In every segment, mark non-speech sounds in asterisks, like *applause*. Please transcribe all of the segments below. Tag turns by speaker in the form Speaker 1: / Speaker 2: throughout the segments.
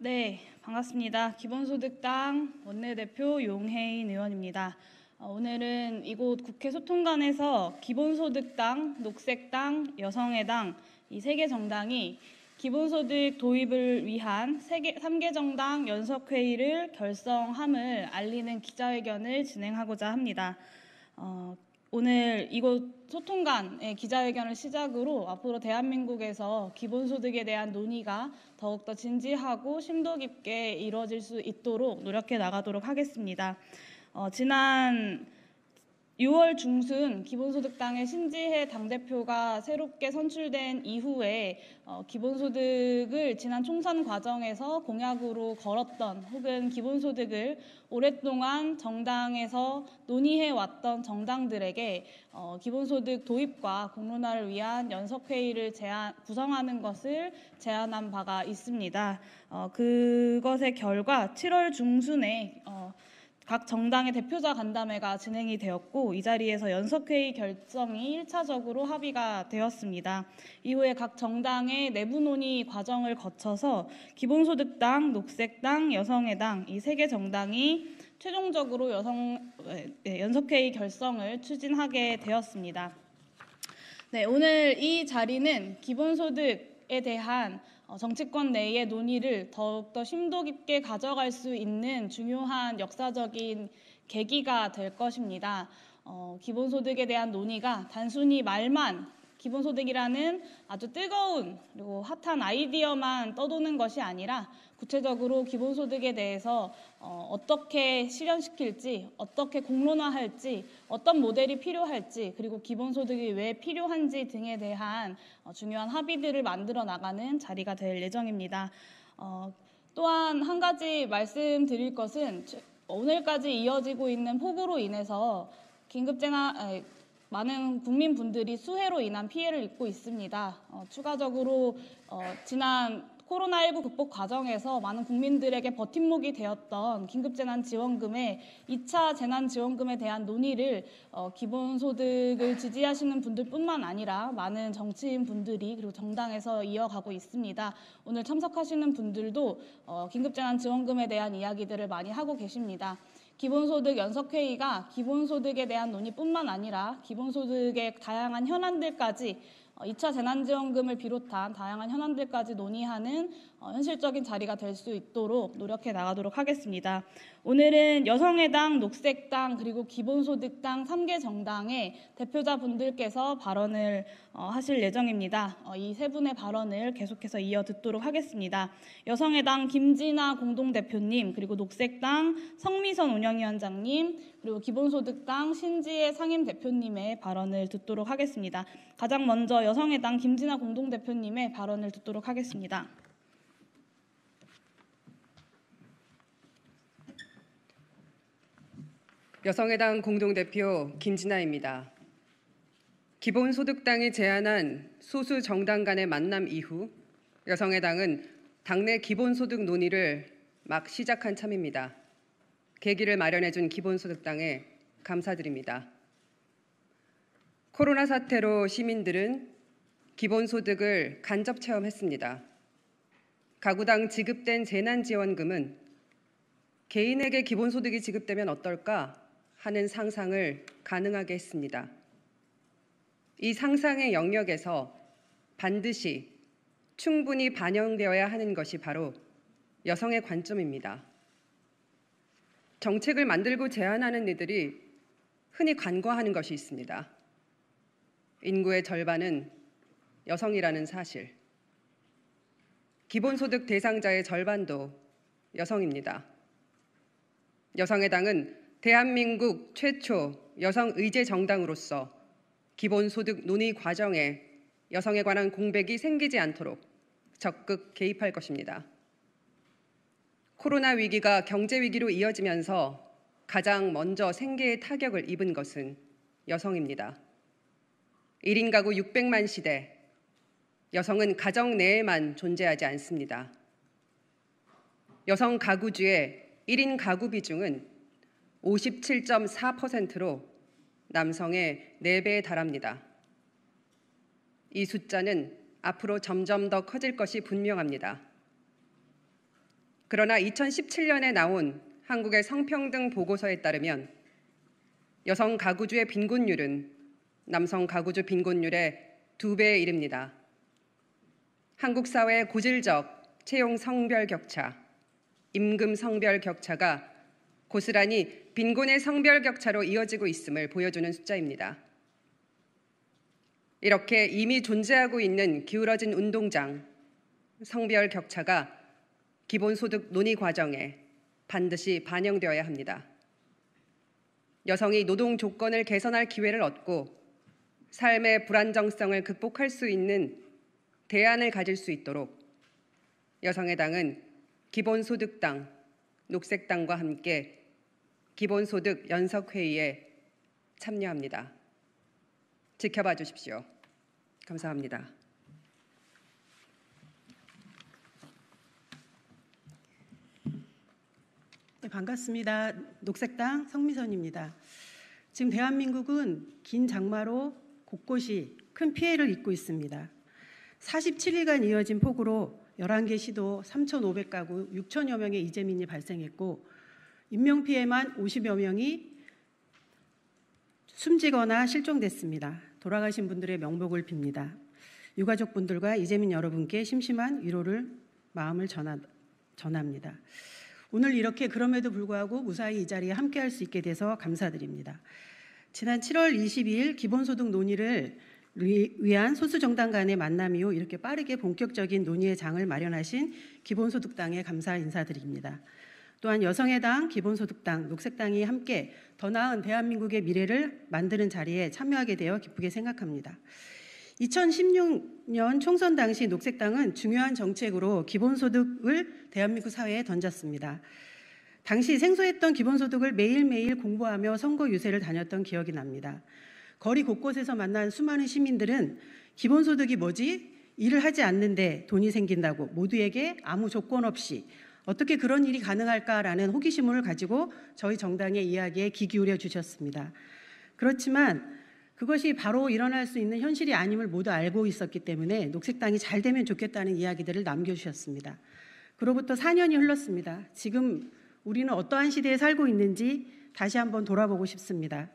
Speaker 1: 네, 반갑습니다. 기본소득당 원내대표 용혜인 의원입니다. 어, 오늘은 이곳 국회 소통관에서 기본소득당, 녹색당, 여성의 당이 세 개 정당이 기본소득 도입을 위한 3개, 정당 연석회의를 결성함을 알리는 기자회견을 진행하고자 합니다. 어, 오늘 이곳 소통관의 기자회견을 시작으로 앞으로 대한민국에서 기본소득에 대한 논의가 더욱더 진지하고 심도 깊게 이루어질 수 있도록 노력해 나가도록 하겠습니다. 어, 지난 6월 중순 기본소득당의 신지혜 당대표가 새롭게 선출된 이후에 어, 기본소득을 지난 총선 과정에서 공약으로 걸었던 혹은 기본소득을 오랫동안 정당에서 논의해왔던 정당들에게 어, 기본소득 도입과 공론화를 위한 연석회의를 제안, 구성하는 것을 제안한 바가 있습니다. 어, 그것의 결과 7월 중순에 어, 각 정당의 대표자 간담회가 진행이 되었고 이 자리에서 연석회의 결정이 1차적으로 합의가 되었습니다. 이후에 각 정당의 내부 논의 과정을 거쳐서 기본소득당, 녹색당, 여성의당 이 세 개 정당이 최종적으로 여성 예, 연석회의 결성을 추진하게 되었습니다. 네, 오늘 이 자리는 기본소득에 대한 어, 정치권 내의 논의를 더욱더 심도 깊게 가져갈 수 있는 중요한 역사적인 계기가 될 것입니다. 어, 기본소득에 대한 논의가 단순히 말만 기본소득이라는 아주 뜨거운 그리고 핫한 아이디어만 떠도는 것이 아니라 구체적으로 기본소득에 대해서 어, 떻게 실현시킬지, 어떻게 공론화할지, 어떤 모델이 필요할지, 그리고 기본소득이 왜 필요한지 등에 대한 어, 중요한 합의들을 만들어 나가는 자리가 될 예정입니다. 어, 또한 한 가지 말씀드릴 것은 오늘까지 이어지고 있는 폭우로 인해서 긴급재난 아, 많은 국민분들이 수해로 인한 피해를 입고 있습니다. 어, 추가적으로 어, 지난 코로나19 극복 과정에서 많은 국민들에게 버팀목이 되었던 긴급재난지원금의 2차 재난지원금에 대한 논의를 어, 기본소득을 지지하시는 분들뿐만 아니라 많은 정치인 분들이 그리고 정당에서 이어가고 있습니다. 오늘 참석하시는 분들도 어, 긴급재난지원금에 대한 이야기들을 많이 하고 계십니다. 기본소득 연석회의가 기본소득에 대한 논의뿐만 아니라 기본소득의 다양한 현안들까지 2차 어, 재난지원금을 비롯한 다양한 현안들까지 논의하는 어, 현실적인 자리가 될 수 있도록 노력해 나가도록 하겠습니다. 오늘은 여성의당, 녹색당, 그리고 기본소득당 3개 정당의 대표자분들께서 발언을 어, 하실 예정입니다. 어, 이 세 분의 발언을 계속해서 이어 듣도록 하겠습니다. 여성의당 김진아 공동대표님, 그리고 녹색당 성미선 운영위원장님, 그리고 기본소득당 신지혜 상임대표님의 발언을 듣도록 하겠습니다. 가장 먼저 여성의당 김진아 공동대표님의 발언을 듣도록 하겠습니다.
Speaker 2: 여성의당 공동대표 김진아입니다. 기본소득당이 제안한 소수 정당 간의 만남 이후 여성의당은 당내 기본소득 논의를 막 시작한 참입니다. 계기를 마련해준 기본소득당에 감사드립니다. 코로나 사태로 시민들은 기본소득을 간접 체험했습니다. 가구당 지급된 재난지원금은 개인에게 기본소득이 지급되면 어떨까 하는 상상을 가능하게 했습니다. 이 상상의 영역에서 반드시 충분히 반영되어야 하는 것이 바로 여성의 관점입니다. 정책을 만들고 제안하는 이들이 흔히 간과하는 것이 있습니다. 인구의 절반은 여성이라는 사실. 기본소득 대상자의 절반도 여성입니다. 여성의당은 대한민국 최초 여성 의제 정당으로서 기본소득 논의 과정에 여성에 관한 공백이 생기지 않도록 적극 개입할 것입니다. 코로나 위기가 경제 위기로 이어지면서 가장 먼저 생계에 타격을 입은 것은 여성입니다. 1인 가구 600만 시대, 여성은 가정 내에만 존재하지 않습니다. 여성 가구주의 1인 가구 비중은 57.4%로 남성의 4배에 달합니다. 이 숫자는 앞으로 점점 더 커질 것이 분명합니다. 그러나 2017년에 나온 한국의 성평등 보고서에 따르면 여성 가구주의 빈곤율은 남성 가구주 빈곤율의 2배에 이릅니다. 한국 사회의 고질적 채용 성별 격차, 임금 성별 격차가 고스란히 빈곤의 성별 격차로 이어지고 있음을 보여주는 숫자입니다. 이렇게 이미 존재하고 있는 기울어진 운동장, 성별 격차가 기본소득 논의 과정에 반드시 반영되어야 합니다. 여성이 노동 조건을 개선할 기회를 얻고 삶의 불안정성을 극복할 수 있는 대안을 가질 수 있도록 여성의 당은 기본소득당, 녹색당과 함께 기본소득 연석회의에 참여합니다. 지켜봐 주십시오. 감사합니다. 네,
Speaker 3: 반갑습니다. 녹색당 성미선입니다. 지금 대한민국은 긴 장마로 곳곳이 큰 피해를 입고 있습니다. 47일간 이어진 폭우로 11개 시도 3,500가구 6천여 명의 이재민이 발생했고 인명피해만 50여 명이 숨지거나 실종됐습니다. 돌아가신 분들의 명복을 빕니다. 유가족분들과 이재민 여러분께 심심한 위로를 마음을 전하, 전합니다. 오늘 이렇게 그럼에도 불구하고 무사히 이 자리에 함께할 수 있게 돼서 감사드립니다. 지난 7월 22일 기본소득 논의를 위한 소수 정당 간의 만남 이후 이렇게 빠르게 본격적인 논의의 장을 마련하신 기본소득당에 감사 인사드립니다. 또한 여성의당, 기본소득당, 녹색당이 함께 더 나은 대한민국의 미래를 만드는 자리에 참여하게 되어 기쁘게 생각합니다. 2016년 총선 당시 녹색당은 중요한 정책으로 기본소득을 대한민국 사회에 던졌습니다. 당시 생소했던 기본소득을 매일매일 공부하며 선거 유세를 다녔던 기억이 납니다. 거리 곳곳에서 만난 수많은 시민들은 기본소득이 뭐지? 일을 하지 않는데 돈이 생긴다고 모두에게 아무 조건 없이 어떻게 그런 일이 가능할까라는 호기심을 가지고 저희 정당의 이야기에 귀 기울여 주셨습니다. 그렇지만 그것이 바로 일어날 수 있는 현실이 아님을 모두 알고 있었기 때문에 녹색당이 잘 되면 좋겠다는 이야기들을 남겨주셨습니다. 그로부터 4년이 흘렀습니다. 지금 우리는 어떠한 시대에 살고 있는지 다시 한번 돌아보고 싶습니다.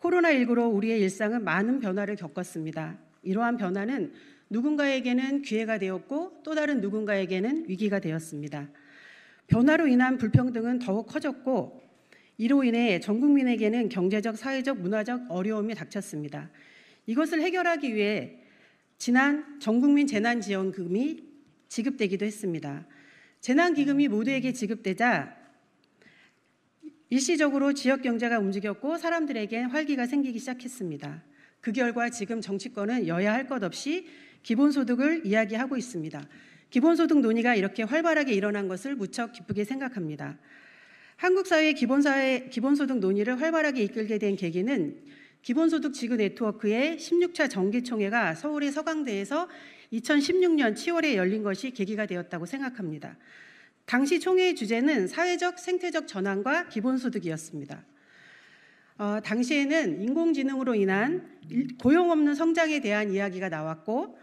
Speaker 3: 코로나19로 우리의 일상은 많은 변화를 겪었습니다. 이러한 변화는 누군가에게는 기회가 되었고 또 다른 누군가에게는 위기가 되었습니다. 변화로 인한 불평등은 더욱 커졌고 이로 인해 전 국민에게는 경제적, 사회적, 문화적 어려움이 닥쳤습니다. 이것을 해결하기 위해 지난 전국민 재난지원금이 지급되기도 했습니다. 재난기금이 모두에게 지급되자 일시적으로 지역 경제가 움직였고 사람들에겐 활기가 생기기 시작했습니다. 그 결과 지금 정치권은 여야 할 것 없이 기본소득을 이야기하고 있습니다. 기본소득 논의가 이렇게 활발하게 일어난 것을 무척 기쁘게 생각합니다. 한국 사회의 기본사회, 기본소득 논의를 활발하게 이끌게 된 계기는 기본소득 지구 네트워크의 16차 정기총회가 서울의 서강대에서 2016년 7월에 열린 것이 계기가 되었다고 생각합니다. 당시 총회의 주제는 사회적 생태적 전환과 기본소득이었습니다. 어, 당시에는 인공지능으로 인한 고용 없는 성장에 대한 이야기가 나왔고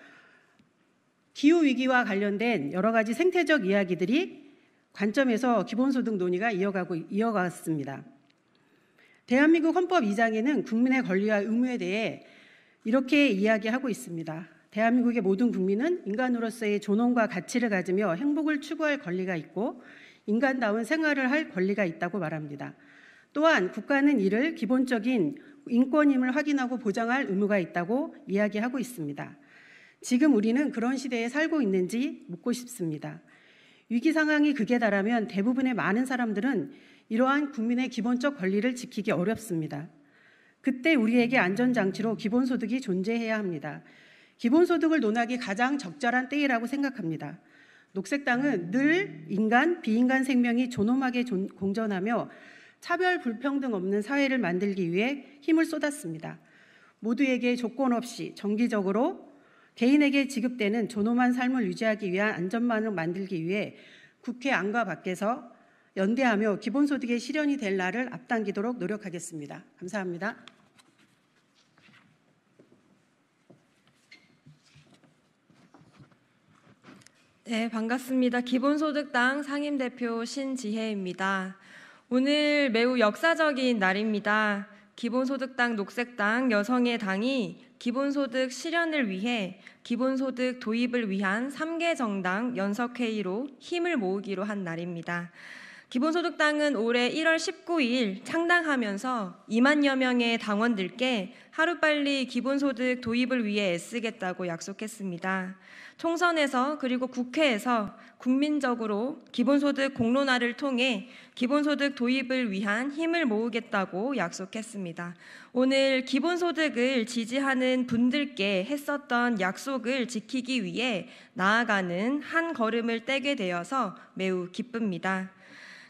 Speaker 3: 기후 위기와 관련된 여러 가지 생태적 이야기들이 관점에서 기본소득 논의가 이어가고 이어갔습니다. 대한민국 헌법 2장에는 국민의 권리와 의무에 대해 이렇게 이야기하고 있습니다. 대한민국의 모든 국민은 인간으로서의 존엄과 가치를 가지며 행복을 추구할 권리가 있고 인간다운 생활을 할 권리가 있다고 말합니다. 또한 국가는 이를 기본적인 인권임을 확인하고 보장할 의무가 있다고 이야기하고 있습니다. 지금 우리는 그런 시대에 살고 있는지 묻고 싶습니다. 위기 상황이 극에 달하면 대부분의 많은 사람들은 이러한 국민의 기본적 권리를 지키기 어렵습니다. 그때 우리에게 안전장치로 기본소득이 존재해야 합니다. 기본소득을 논하기 가장 적절한 때이라고 생각합니다. 녹색당은 늘 인간, 비인간 생명이 존엄하게 존, 공존하며 차별 불평등 없는 사회를 만들기 위해 힘을 쏟았습니다. 모두에게 조건 없이 정기적으로 개인에게 지급되는 존엄한 삶을 유지하기 위한 안전망을 만들기 위해 국회 안과 밖에서 연대하며 기본소득의 실현이 될 날을 앞당기도록 노력하겠습니다. 감사합니다.
Speaker 4: 네, 반갑습니다. 기본소득당 상임대표 신지혜입니다. 오늘 매우 역사적인 날입니다. 기본소득당 녹색당 여성의 당이 기본소득 실현을 위해 기본소득 도입을 위한 3개 정당 연석회의로 힘을 모으기로 한 날입니다. 기본소득당은 올해 1월 19일 창당하면서 2만여 명의 당원들께 하루빨리 기본소득 도입을 위해 애쓰겠다고 약속했습니다. 총선에서 그리고 국회에서 국민적으로 기본소득 공론화를 통해 기본소득 도입을 위한 힘을 모으겠다고 약속했습니다. 오늘 기본소득을 지지하는 분들께 했었던 약속을 지키기 위해 나아가는 한 걸음을 떼게 되어서 매우 기쁩니다.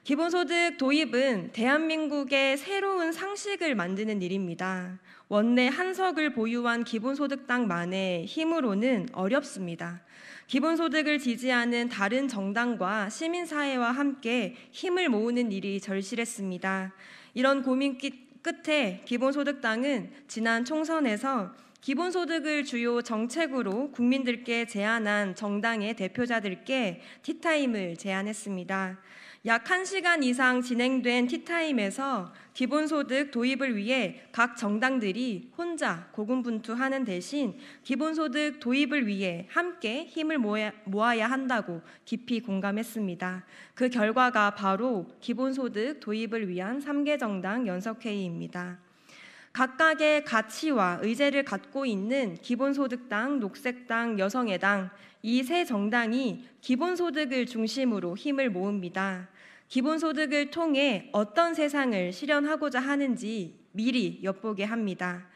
Speaker 4: 기본소득 도입은 대한민국의 새로운 상식을 만드는 일입니다. 원내 한석을 보유한 기본소득당만의 힘으로는 어렵습니다. 기본소득을 지지하는 다른 정당과 시민사회와 함께 힘을 모으는 일이 절실했습니다. 이런 고민 끝에 기본소득당은 지난 총선에서 기본소득을 주요 정책으로 국민들께 제안한 정당의 대표자들께 티타임을 제안했습니다. 약 1시간 이상 진행된 티타임에서 기본소득 도입을 위해 각 정당들이 혼자 고군분투하는 대신 기본소득 도입을 위해 함께 힘을 모아야 한다고 깊이 공감했습니다. 그 결과가 바로 기본소득 도입을 위한 3개 정당 연석회의입니다. 각각의 가치와 의제를 갖고 있는 기본소득당, 녹색당, 여성의당 이 세 정당이 기본소득을 중심으로 힘을 모읍니다. 기본소득을 통해 어떤 세상을 실현하고자 하는지 미리 엿보게 합니다.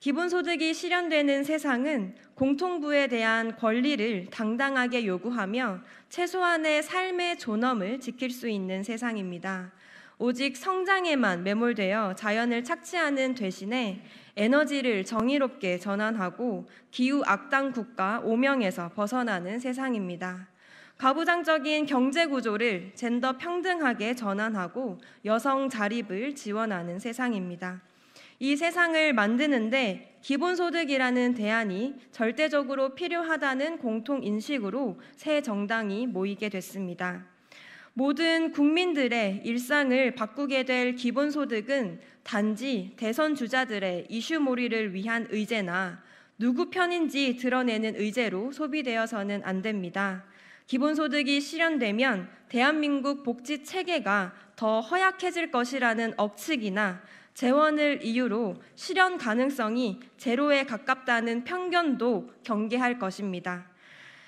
Speaker 4: 기본소득이 실현되는 세상은 공통부에 대한 권리를 당당하게 요구하며 최소한의 삶의 존엄을 지킬 수 있는 세상입니다. 오직 성장에만 매몰되어 자연을 착취하는 대신에 에너지를 정의롭게 전환하고 기후 악당 국가 오명에서 벗어나는 세상입니다. 가부장적인 경제 구조를 젠더 평등하게 전환하고 여성 자립을 지원하는 세상입니다. 이 세상을 만드는데 기본소득이라는 대안이 절대적으로 필요하다는 공통 인식으로 새 정당이 모이게 됐습니다. 모든 국민들의 일상을 바꾸게 될 기본소득은 단지 대선 주자들의 이슈몰이를 위한 의제나 누구 편인지 드러내는 의제로 소비되어서는 안 됩니다. 기본소득이 실현되면 대한민국 복지 체계가 더 허약해질 것이라는 억측이나 재원을 이유로 실현 가능성이 제로에 가깝다는 편견도 경계할 것입니다.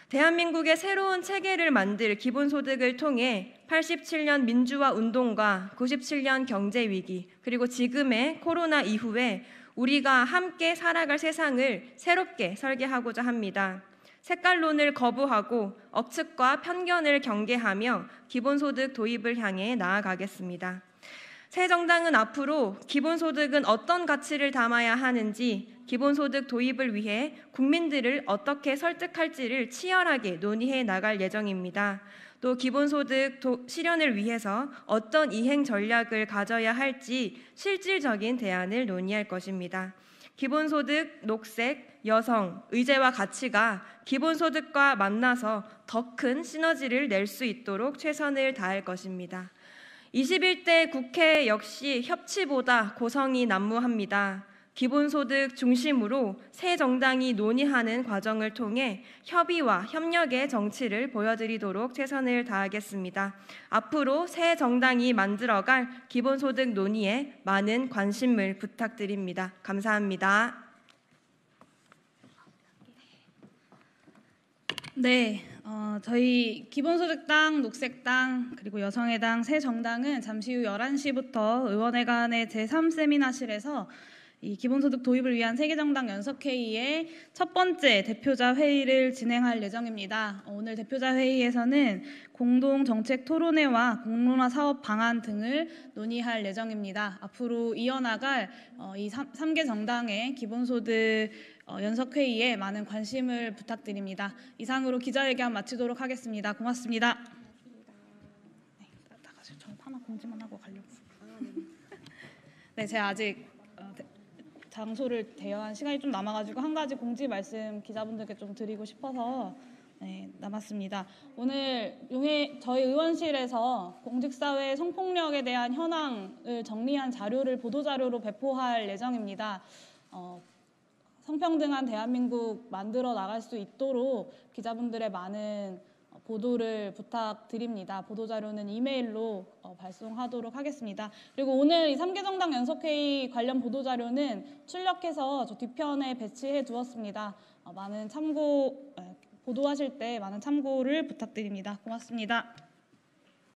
Speaker 4: 대한민국의 새로운 체계를 만들 기본소득을 통해 87년 민주화 운동과 97년 경제위기, 그리고 지금의 코로나 이후에 우리가 함께 살아갈 세상을 새롭게 설계하고자 합니다. 색깔론을 거부하고 억측과 편견을 경계하며 기본소득 도입을 향해 나아가겠습니다. 새정당은 앞으로 기본소득은 어떤 가치를 담아야 하는지 기본소득 도입을 위해 국민들을 어떻게 설득할지를 치열하게 논의해 나갈 예정입니다. 또 기본소득 도, 실현을 위해서 어떤 이행 전략을 가져야 할지 실질적인 대안을 논의할 것입니다. 기본소득, 녹색, 여성, 의제와 가치가 기본소득과 만나서 더 큰 시너지를 낼 수 있도록 최선을 다할 것입니다. 21대 국회 역시 협치보다 고성이 난무합니다. 기본소득 중심으로 새 정당이 논의하는 과정을 통해 협의와 협력의 정치를 보여드리도록 최선을 다하겠습니다. 앞으로 새 정당이 만들어갈 기본소득 논의에 많은 관심을 부탁드립니다. 감사합니다.
Speaker 1: 네, 어, 저희 기본소득당, 녹색당, 그리고 여성의당 새 정당은 잠시 후 11시부터 의원회관의 제3세미나실에서 이 기본소득 도입을 위한 세계정당 연석회의의 첫 번째 대표자 회의를 진행할 예정입니다. 오늘 대표자 회의에서는 공동 정책 토론회와 공론화 사업 방안 등을 논의할 예정입니다. 앞으로 이어나갈 어, 이 3개 정당의 기본소득 어, 연석회의에 많은 관심을 부탁드립니다. 이상으로 기자회견 마치도록 하겠습니다. 고맙습니다. 네, *laughs* 네, 제가 아직 장소를 대여한 시간이 좀 남아가지고 한 가지 공지 말씀 기자분들께 좀 드리고 싶어서 네, 남았습니다. 오늘 용해 저희 의원실에서 공직사회 성폭력에 대한 현황을 정리한 자료를 보도자료로 배포할 예정입니다. 어, 성평등한 대한민국 만들어 나갈 수 있도록 기자분들의 많은 보도를 부탁드립니다. 보도자료는 이메일로 어, 발송하도록 하겠습니다. 그리고 오늘 이 3개정당 연속회의 관련 보도자료는 출력해서 저 뒤편에 배치해 두었습니다. 어, 많은 참고, 보도하실 때 많은 참고를 부탁드립니다. 고맙습니다.